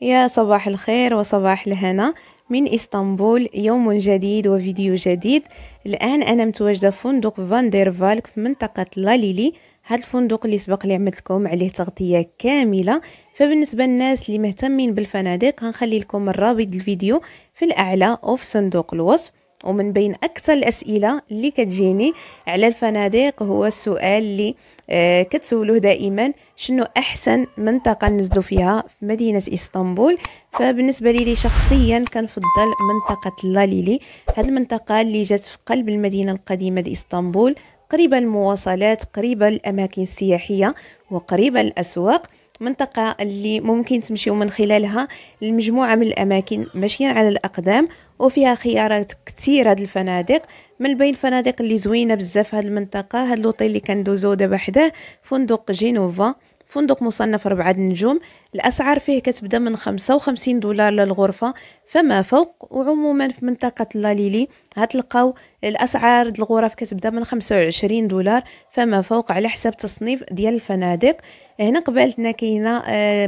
يا صباح الخير وصباح الهنا من اسطنبول يوم جديد وفيديو جديد الان انا متواجده في فندق فاندير فالك في منطقه لاليلي هذا الفندق اللي سبق لي عملت لكم عليه تغطيه كامله فبالنسبه للناس اللي مهتمين بالفنادق هنخلي لكم الرابط الفيديو في الاعلى او في صندوق الوصف ومن بين أكثر الأسئلة اللي كتجيني على الفنادق هو السؤال اللي آه كتسولوه دائما شنو أحسن منطقة نزلو فيها في مدينة إسطنبول فبالنسبة لي شخصيا كنفضل منطقة لاليلي هاد المنطقة اللي جات في قلب المدينة القديمة دي إسطنبول قريبة المواصلات قريبة الأماكن السياحية وقريبة الأسواق منطقة اللي ممكن تمشيو من خلالها لمجموعة من الأماكن ماشيين على الأقدام وفيها خيارات كثيرة الفنادق من بين الفنادق اللي زوينة بزاف هاد المنطقة هاد لوطيل اللي كندوزو دابا حداه فندق جينوفا فندق مصنف ربعة نجوم الأسعار فيه كتبدا من 55 دولار للغرفة فما فوق وعموما في منطقة لاليلي هتلقاو الأسعار الغرف كتبدا من 25 دولار فما فوق على حسب تصنيف ديال الفنادق هنا قبلتنا كاينه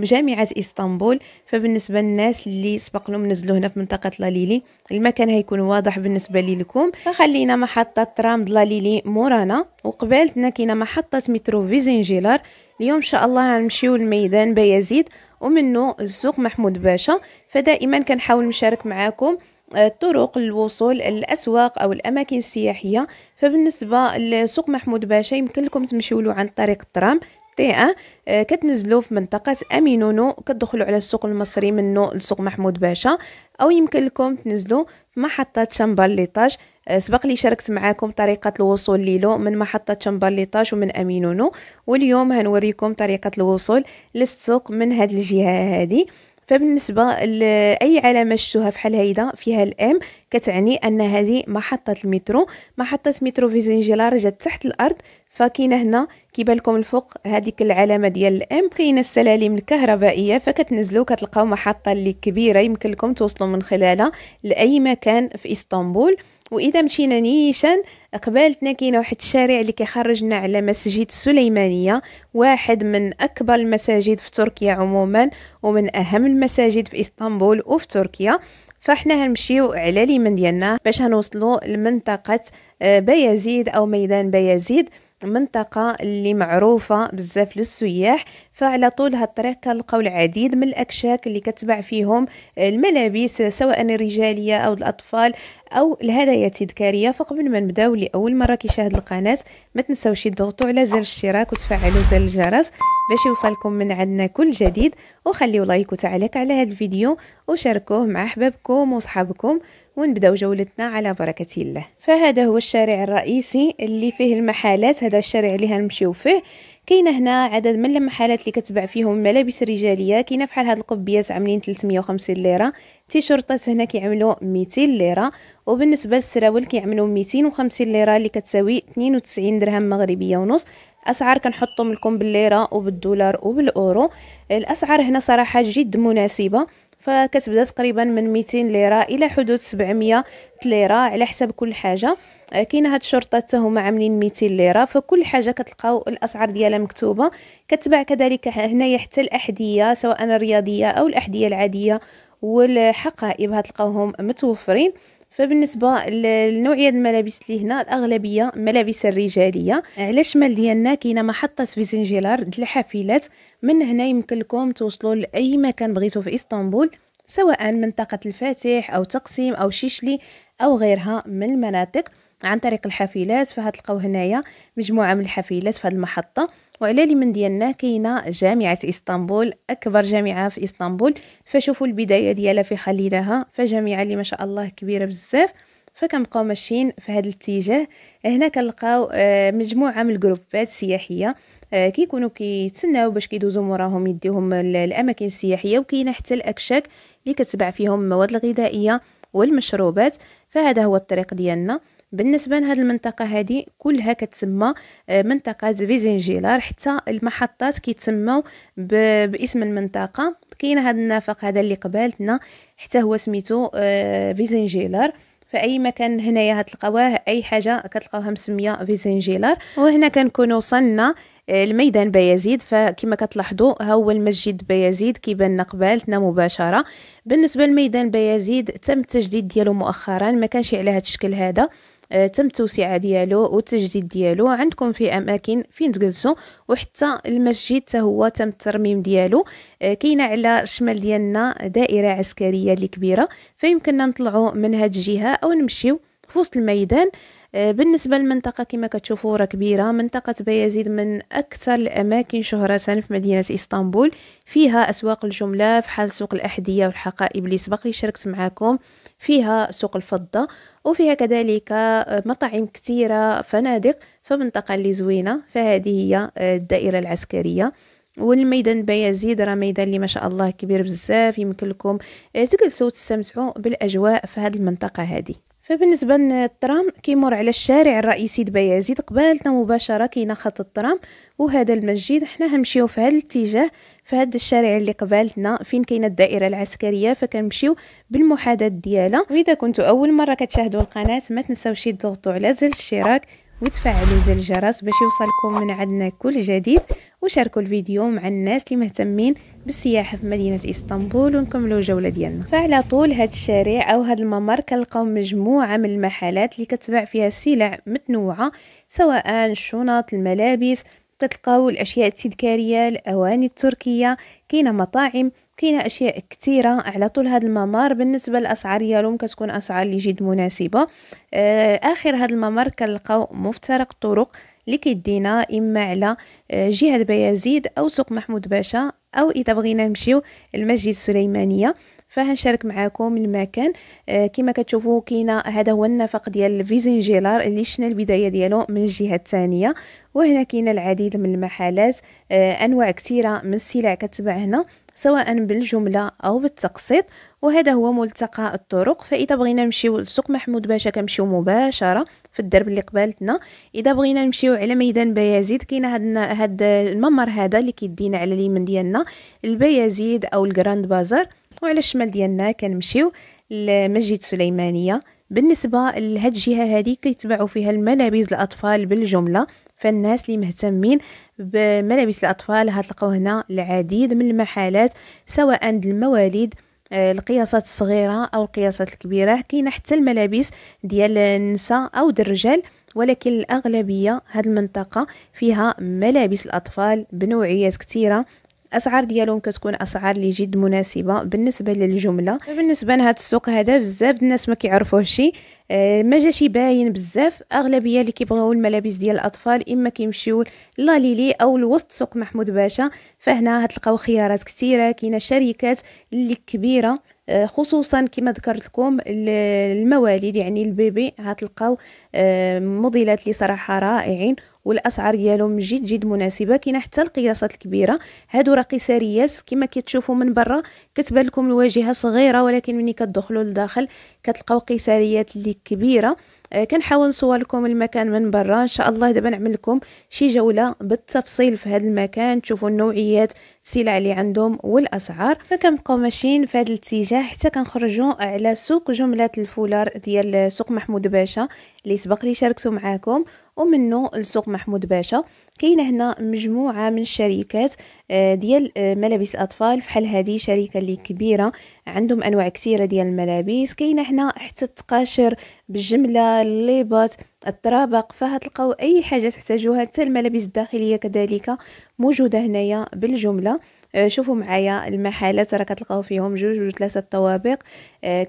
جامعه اسطنبول فبالنسبه للناس اللي سبق لهم نزلوا هنا في منطقه لاليلي المكان هيكون واضح بالنسبه لكم فخلينا محطه ترام لاليلي مورانا وقبلتنا كاينه محطه مترو فيزينجيلار اليوم ان شاء الله غنمشيو لميدان بايزيد ومنه السوق محمود باشا فدائما كنحاول نشارك معاكم آه، طرق الوصول الاسواق او الاماكن السياحيه فبالنسبه لسوق محمود باشا يمكن لكم تمشيو له عن طريق الترام تي ان آه، كتنزلوا في منطقه امينونو كتدخلوا على السوق المصري منه لسوق محمود باشا او يمكن لكم تنزلوا في محطه شامبر ليطاج أه، سبق لي شاركت معاكم طريقة الوصول ليلو من محطة شمبرليطاش ومن أمينونو واليوم هنوريكم طريقة الوصول للسوق من هاد الجهة هذه فبالنسبة لأي علامة في حال هيدا فيها الام كتعني أن هذه محطة المترو محطة مترو فيزنجلار جات تحت الأرض فكاينه هنا كيبالكم الفوق هذيك العلامه ديال الام كاينه السلالم الكهربائيه فكتنزلوا كتلقاو محطه اللي كبيره يمكن لكم توصلوا من خلالها لاي مكان في اسطنبول واذا مشينا نيشان قبالتنا كاينه واحد الشارع اللي كيخرجنا على مسجد السليمانيه واحد من اكبر المساجد في تركيا عموما ومن اهم المساجد في اسطنبول وفي تركيا فاحنا هنمشيو على اليمين ديالنا باش هنوصلوا لمنطقه آه، بايزيد او ميدان بايزيد منطقة اللي معروفة بزاف للسياح فعلى طول هالطريق كنلقاو العديد من الاكشاك اللي كتباع فيهم آه، الملابس آه، سواء الرجاليه او الاطفال او الهدايا التذكاريه فقبل ما نبداو لاول مره كيشاهد القناه ما تنساوش تضغطوا على زر الاشتراك وتفعلوا زر الجرس باش يوصلكم من عندنا كل جديد وخليوا لايك وتعليق على هذا الفيديو وشاركوه مع احبابكم وصحابكم ونبداو جولتنا على بركة الله فهذا هو الشارع الرئيسي اللي فيه المحلات هذا الشارع اللي هنمشيو فيه كاين هنا عدد من المحلات اللي كتباع فيهم ملابس رجاليه كاينه بحال هاد القبيات عاملين 350 ليره التيشيرتات هنا كيعملوا 200 ليره وبالنسبه للسراول كيعملوا 250 ليره اللي كتساوي 92 درهم مغربيه ونص اسعار كنحطهم لكم بالليره وبالدولار وبالاورو الاسعار هنا صراحه جد مناسبه فكتبدا تقريبا من 200 ليره الى حدود 700 ليره على حسب كل حاجه آه، كاينه هاد الشرطه حتى هما عاملين 200 ليره فكل حاجه كتلقاو الاسعار ديالها مكتوبه كتباع كذلك هنايا حتى الاحذيه سواء الرياضيه او الاحذيه العاديه والحقائب هتلقاوهم متوفرين فبالنسبه ديال الملابس اللي هنا الاغلبيه ملابس الرجاليه على الشمال ديالنا كاينه محطه فيزنجيلار د الحافلات من هنا يمكن لكم توصلوا لاي مكان بغيتو في اسطنبول سواء منطقة الفاتح أو تقسيم أو شيشلي أو غيرها من المناطق عن طريق الحافلات فهتلقاو هنايا مجموعة من الحافلات في هذه المحطة وعلى من ديالنا كاينه جامعه اسطنبول اكبر جامعه في اسطنبول فشوفوا البدايه ديالها في خليلها فجامعه اللي ما شاء الله كبيره بزاف فكنبقاو ماشيين في هذا الاتجاه هنا كنلقاو آه، مجموعه من الجروبات السياحيه آه، كيكونوا كيتسناو باش كيدوزو موراهم يديهم الاماكن السياحيه وكاينه حتى الاكشاك اللي كتباع فيهم المواد الغذائيه والمشروبات فهذا هو الطريق ديالنا بالنسبه لهاد المنطقه هذه كلها كتسمى آه، منطقه فيزنجيلار حتى المحطات كيتسموا باسم المنطقه كاين هاد النافق هذا اللي قبالتنا حتى هو سميتو آه، فيزنجيلار فاي مكان هنايا هتلقاوه اي حاجه كتلقاوها مسميه فيزنجيلار وهنا كنكونوا وصلنا آه، الميدان بيزيد فكما كتلاحظوا ها هو المسجد بيزيد كيبان قبالتنا مباشره بالنسبه لميدان بيزيد تم التجديد ديالو مؤخرا ما كانش على هذا الشكل هذا آه، تم التوسعه ديالو والتجديد ديالو عندكم في اماكن فين تجلسوا وحتى المسجد حتى هو تم الترميم ديالو آه، كاينه على الشمال ديالنا دائره عسكريه اللي كبيره فيمكننا نطلعوا من هاد الجهه او نمشيو في وسط الميدان آه، بالنسبة للمنطقة كما كتشوفوا راه كبيرة منطقة بيازيد من أكثر الأماكن شهرة في مدينة إسطنبول فيها أسواق الجملة حال سوق الأحذية والحقائب اللي سبق لي شاركت معكم فيها سوق الفضة وفيها كذلك آه، مطاعم كثيرة فنادق فمنطقة اللي زوينة فهذه هي آه، الدائرة العسكرية والميدان بيازيد راه ميدان اللي ما شاء الله كبير بزاف يمكن لكم تجلسوا تستمتعوا بالاجواء في هذه المنطقه هذه فبالنسبه للترام كيمر على الشارع الرئيسي دبيازيد قبالنا مباشره كاين خط الترام وهذا المسجد حنا غنمشيو في هذا الاتجاه في هذا الشارع اللي قبالتنا فين كاينه الدائره العسكريه فكنمشيو بالمحاذاه ديالها واذا كنتو اول مره كتشاهدوا القناه ما تنساوش تضغطوا على زر الاشتراك وتفعلوا زر الجرس باش يوصلكم من عندنا كل جديد وشاركوا الفيديو مع الناس اللي مهتمين بالسياحه في مدينه اسطنبول ونكملوا الجوله ديالنا فعلى طول هاد الشارع او هاد الممر كنلقاو مجموعه من المحلات اللي كتباع فيها سلع متنوعه سواء الشنط الملابس كتلقاو الاشياء التذكاريه الاواني التركيه كاينه مطاعم كاينه اشياء كثيره على طول هذا الممر بالنسبه للاسعار ديالهم كتكون اسعار اللي جد مناسبه آه، اخر هذا الممر كنلقاو مفترق الطرق اللي كيدينا اما على آه، جهه بيازيد او سوق محمود باشا او اذا بغينا نمشيو المسجد السليمانيه فهنشارك معكم المكان آه كما كتشوفوا كاينه هذا هو النفق ديال فيزنجيلار اللي شنا البدايه ديالو من الجهه الثانيه وهنا كاينه العديد من المحلات آه انواع كثيره من السلع كتباع هنا سواء بالجملة أو بالتقسيط وهذا هو ملتقى الطرق فإذا بغينا نمشيو لسوق محمود باشا كنمشيو مباشرة في الدرب اللي قبالتنا إذا بغينا نمشيو على ميدان بيازيد كاين هاد هاد الممر هذا اللي كيدينا على اليمين ديالنا البيازيد أو الجراند بازار وعلى الشمال ديالنا كنمشيو لمسجد سليمانية بالنسبة لهاد الجهة هادي كيتباعو فيها الملابس الأطفال بالجملة فالناس اللي مهتمين بملابس الاطفال هتلقاو هنا العديد من المحلات سواء المواليد آه، القياسات الصغيره او القياسات الكبيره كاينه حتى الملابس ديال النساء او الرجال ولكن الاغلبيه هذه المنطقه فيها ملابس الاطفال بنوعيات كثيره الاسعار ديالهم كتكون اسعار اللي جد مناسبه بالنسبه للجمله بالنسبه لهذا السوق هذا بزاف الناس ما كيعرفوهش آه، ما جاش باين بزاف اغلبيه اللي كيبغيو الملابس ديال الاطفال اما كيمشيو لاليلي ليلي او لوسط سوق محمود باشا فهنا هتلقاو خيارات كثيره كاينه شركات اللي كبيره آه، خصوصا كما ذكرت لكم المواليد يعني البيبي هتلقاو آه، موديلات اللي صراحه رائعين والاسعار ديالهم جد جد مناسبه كاينه حتى القياسات الكبيره هادو راه قيساريات كما كتشوفوا من برا كتبان لكم الواجهه صغيره ولكن ملي كتدخلوا لداخل كتلقاو قيساريات اللي كبيره آه، كنحاول نصور لكم المكان من برا ان شاء الله دابا نعمل لكم شي جوله بالتفصيل في هذا المكان تشوفوا النوعيات السلع اللي عندهم والاسعار فكنبقاو ماشيين في هذا الاتجاه حتى كنخرجوا على سوق جمله الفولار ديال سوق محمود باشا اللي سبق لي شاركته معاكم ومنه لسوق محمود باشا كاين هنا مجموعه من الشركات آه، ديال آه، ملابس اطفال فحال هذه شركه اللي كبيره عندهم انواع كثيره ديال الملابس كاينه هنا حتى التقاشر بالجمله الليبات الطرابق فهتلقاو اي حاجه تحتاجوها حتى الملابس الداخليه كذلك موجوده هنايا بالجمله آه، شوفوا معايا المحلات راه كتلقاو فيهم جوج ولا ثلاثه طوابق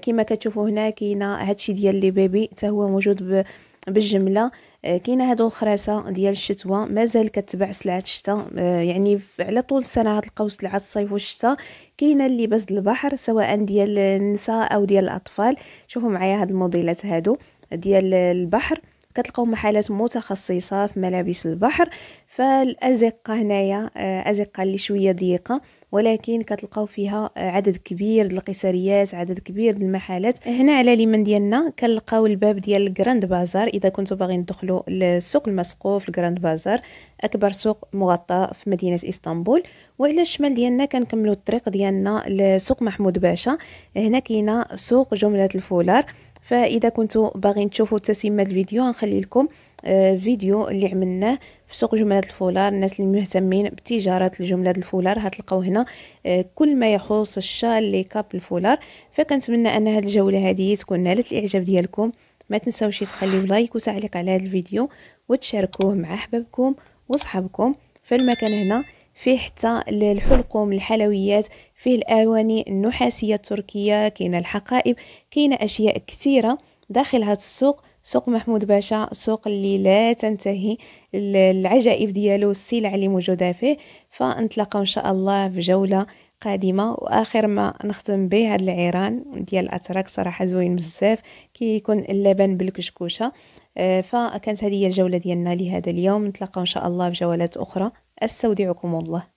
كما كتشوفوا هنا كاينه هادشي ديال لي بيبي حتى هو موجود بالجمله آه، كاينه هادو الخراسه ديال الشتوى مازال كتباع سلعه الشتاء آه، يعني على طول السنه غتلقاو سلعه الصيف والشتاء كاينه اللي بس البحر سواء ديال النساء او ديال الاطفال شوفوا معايا هاد الموديلات هادو ديال البحر كتلقاو محلات متخصصه في ملابس البحر فالازقه هنايا آه، ازقه اللي شويه ضيقه ولكن كتلقاو فيها آه، عدد كبير ديال القيصريات عدد كبير ديال المحلات هنا على اليمين ديالنا كنلقاو الباب ديال الجراند بازار اذا كنتو باغيين تدخلوا للسوق المسقوف الجراند بازار اكبر سوق مغطى في مدينه اسطنبول وعلى الشمال ديالنا كنكملوا الطريق ديالنا لسوق محمود باشا هنا كاينه سوق جمله الفولار فاذا كنتو باغيين تشوفوا تسمه الفيديو غنخلي لكم آه، فيديو اللي عملناه في سوق جملات الفولار الناس اللي مهتمين بتجاره الجملات الفولار هتلقاو هنا آه، كل ما يخص الشال لي كاب الفولار فكنتمنى ان هذه الجوله هذه تكون نالت الاعجاب ديالكم ما تنساوش تخليو لايك وتعليق على هذا الفيديو وتشاركوه مع احبابكم وصحابكم فالمكان هنا فيه حتى الحلقوم الحلويات فيه الأواني النحاسية التركية كاين الحقائب كاين أشياء كثيرة داخل هذا السوق سوق محمود باشا سوق اللي لا تنتهي العجائب ديالو السلع اللي موجودة فيه فنتلاقاو إن شاء الله في جولة قادمة وآخر ما نختم به هاد العيران ديال الأتراك صراحة زوين بزاف كيكون كي اللبن بالكشكوشة آه، فكانت هذه هي الجولة ديالنا لهذا اليوم نتلاقاو إن شاء الله في جولات أخرى أستودعكم الله